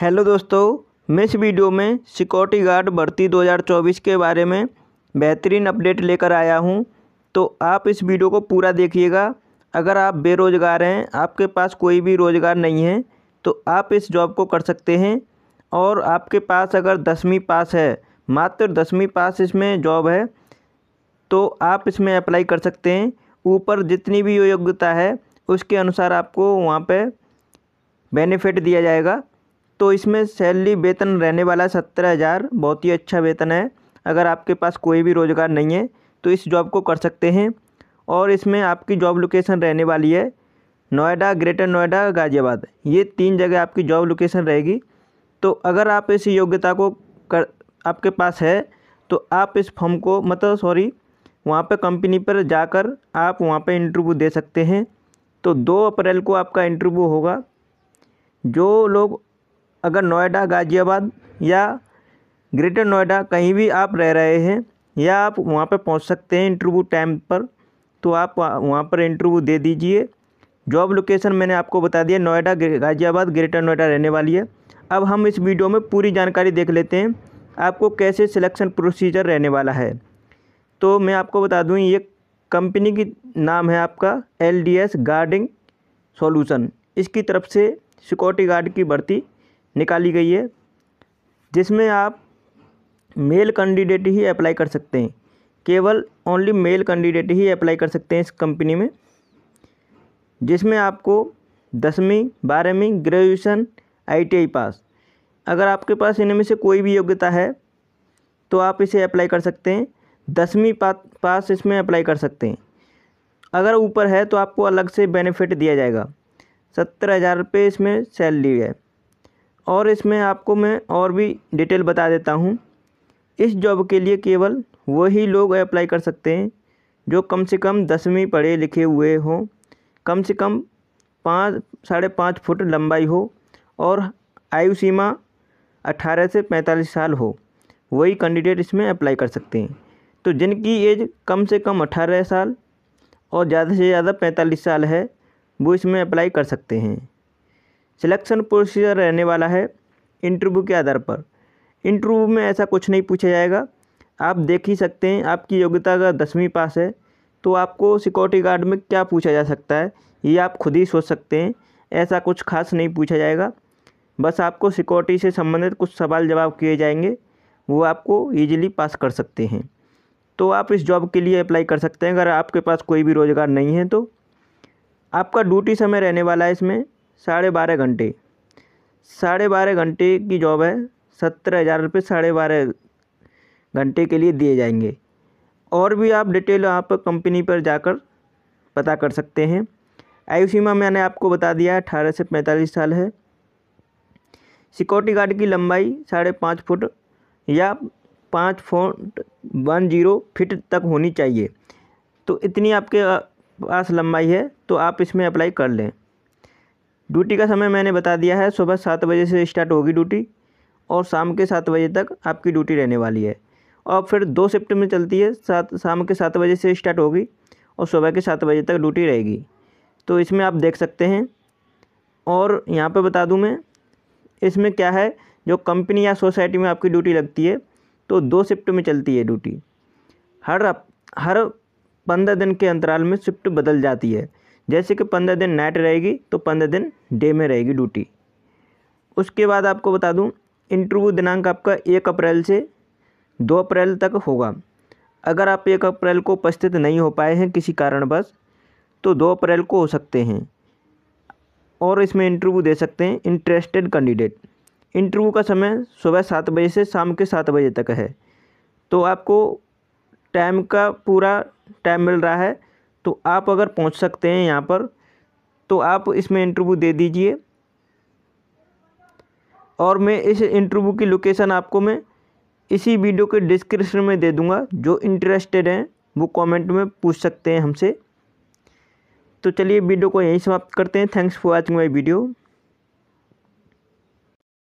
hello दोस्तों मैं इस वीडियो में सिक्योरिटी गार्ड भर्ती 2024 के बारे में बेहतरीन अपडेट लेकर आया हूं तो आप इस वीडियो को पूरा देखिएगा अगर आप बेरोज़गार हैं आपके पास कोई भी रोज़गार नहीं है तो आप इस जॉब को कर सकते हैं और आपके पास अगर दसवीं पास है मात्र दसवीं पास इसमें जॉब है तो आप इसमें अप्लाई कर सकते हैं ऊपर जितनी भी योग्यता है उसके अनुसार आपको वहाँ पर बेनिफिट दिया जाएगा तो इसमें सैलरी वेतन रहने वाला सत्रह हज़ार बहुत ही अच्छा वेतन है अगर आपके पास कोई भी रोज़गार नहीं है तो इस जॉब को कर सकते हैं और इसमें आपकी जॉब लोकेशन रहने वाली है नोएडा ग्रेटर नोएडा गाज़ियाबाद ये तीन जगह आपकी जॉब लोकेशन रहेगी तो अगर आप इस योग्यता को कर आपके पास है तो आप इस फॉर्म को मतलब सॉरी वहाँ पर कंपनी पर जाकर आप वहाँ पर इंटरव्यू दे सकते हैं तो दो अप्रैल को आपका इंटरव्यू होगा जो लोग अगर नोएडा गाज़ियाबाद या ग्रेटर नोएडा कहीं भी आप रह रहे हैं या आप वहाँ पर पहुँच सकते हैं इंटरव्यू टाइम पर तो आप वहाँ पर इंटरव्यू दे दीजिए जॉब लोकेशन मैंने आपको बता दिया नोएडा गाज़ियाबाद ग्रेटर नोएडा रहने वाली है अब हम इस वीडियो में पूरी जानकारी देख लेते हैं आपको कैसे सिलेक्शन प्रोसीजर रहने वाला है तो मैं आपको बता दूँ ये कंपनी की नाम है आपका L D S guarding solution इसकी तरफ से सिक्योरिटी गार्ड की भर्ती निकाली गई है जिसमें आप मेल कैंडिडेट ही अप्लाई कर सकते हैं केवल ओनली मेल कैंडिडेट ही अप्लाई कर सकते हैं इस कंपनी में जिसमें आपको दसवीं बारहवीं ग्रेजुएशन आईटीआई पास अगर आपके पास इनमें से कोई भी योग्यता है तो आप इसे अप्लाई कर सकते हैं दसवीं पा, पास इसमें अप्लाई कर सकते हैं अगर ऊपर है तो आपको अलग से बेनिफिट दिया जाएगा सत्तर हज़ार रुपये इसमें सैलरी है और इसमें आपको मैं और भी डिटेल बता देता हूँ इस जॉब के लिए केवल वही लोग अप्लाई कर सकते हैं जो कम से कम दसवीं पढ़े लिखे हुए हों कम से कम पाँच साढ़े पाँच फुट लंबाई हो और आयु सीमा अट्ठारह से पैंतालीस साल हो वही कैंडिडेट इसमें अप्लाई कर सकते हैं तो जिनकी एज कम से कम अट्ठारह साल और ज़्यादा से ज़्यादा पैंतालीस साल है वो इसमें अप्लाई कर सकते हैं सिलेक्शन प्रोसीजर रहने वाला है इंटरव्यू के आधार पर इंटरव्यू में ऐसा कुछ नहीं पूछा जाएगा आप देख ही सकते हैं आपकी योग्यता का दसवीं पास है तो आपको सिक्योरिटी गार्ड में क्या पूछा जा सकता है ये आप खुद ही सोच सकते हैं ऐसा कुछ खास नहीं पूछा जाएगा बस आपको सिक्योरिटी से संबंधित कुछ सवाल जवाब किए जाएंगे वो आपको ईजिली पास कर सकते हैं तो आप इस जॉब के लिए अप्लाई कर सकते हैं अगर आपके पास कोई भी रोज़गार नहीं है तो आपका ड्यूटी समय रहने वाला है इसमें साढ़े बारह घंटे साढ़े बारह घंटे की जॉब है सत्रह हज़ार रुपये साढ़े बारह घंटे के लिए दिए जाएंगे और भी आप डिटेल आप कंपनी पर जाकर पता कर सकते हैं आयु सीमा मैंने आपको बता दिया है अठारह से पैंतालीस साल है सिक्योरिटी गार्ड की लंबाई साढ़े पाँच फुट या पाँच फुट वन जीरो फिट तक होनी चाहिए तो इतनी आपके पास लंबाई है तो आप इसमें अप्लाई कर लें ड्यूटी का समय मैंने बता दिया है सुबह सात बजे से स्टार्ट होगी ड्यूटी और शाम के सात बजे तक आपकी ड्यूटी रहने वाली है और फिर दो शिफ्ट में चलती है सात शाम के सात बजे से स्टार्ट होगी और सुबह के सात बजे तक ड्यूटी रहेगी तो इसमें आप देख सकते हैं और यहाँ पर बता दूँ मैं इसमें क्या है जो कंपनी या सोसाइटी में आपकी ड्यूटी लगती है तो दो शिफ्ट में चलती है ड्यूटी हर हर पंद्रह दिन के अंतराल में शिफ्ट बदल जाती है जैसे कि पंद्रह दिन नाइट रहेगी तो पंद्रह दिन डे में रहेगी ड्यूटी उसके बाद आपको बता दूं इंटरव्यू दिनांक आपका एक अप्रैल से दो अप्रैल तक होगा अगर आप एक अप्रैल को उपस्थित नहीं हो पाए हैं किसी कारणवश तो दो अप्रैल को हो सकते हैं और इसमें इंटरव्यू दे सकते हैं इंटरेस्टेड कैंडिडेट इंटरव्यू का समय सुबह सात बजे से शाम के सात बजे तक है तो आपको टाइम का पूरा टाइम मिल रहा है तो आप अगर पहुंच सकते हैं यहाँ पर तो आप इसमें इंटरव्यू दे दीजिए और मैं इस इंटरव्यू की लोकेशन आपको मैं इसी वीडियो के डिस्क्रिप्शन में दे दूँगा जो इंटरेस्टेड हैं वो कमेंट में पूछ सकते हैं हमसे तो चलिए वीडियो को यहीं समाप्त करते हैं thanks for watching my video